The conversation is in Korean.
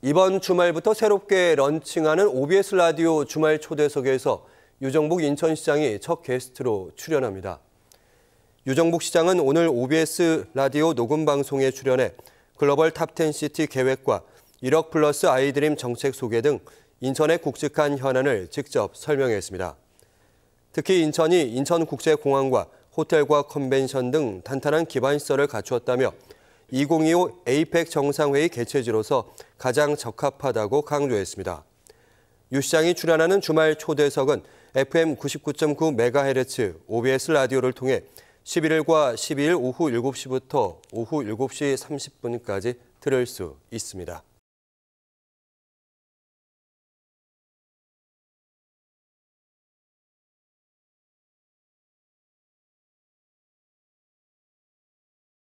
이번 주말부터 새롭게 런칭하는 OBS 라디오 주말 초대석에서 유정복 인천시장이 첫 게스트로 출연합니다. 유정복 시장은 오늘 OBS 라디오 녹음 방송에 출연해 글로벌 탑1 시티 계획과 1억 플러스 아이드림 정책 소개 등 인천의 국직한 현안을 직접 설명했습니다. 특히 인천이 인천국제공항과 호텔과 컨벤션 등 탄탄한 기반시설을 갖추었다며 2025 에이펙 정상회의 개최지로서 가장 적합하다고 강조했습니다. 유 시장이 출연하는 주말 초대석은 FM 99.9MHz OBS 라디오를 통해 11일과 12일 오후 7시부터 오후 7시 30분까지 들을 수 있습니다.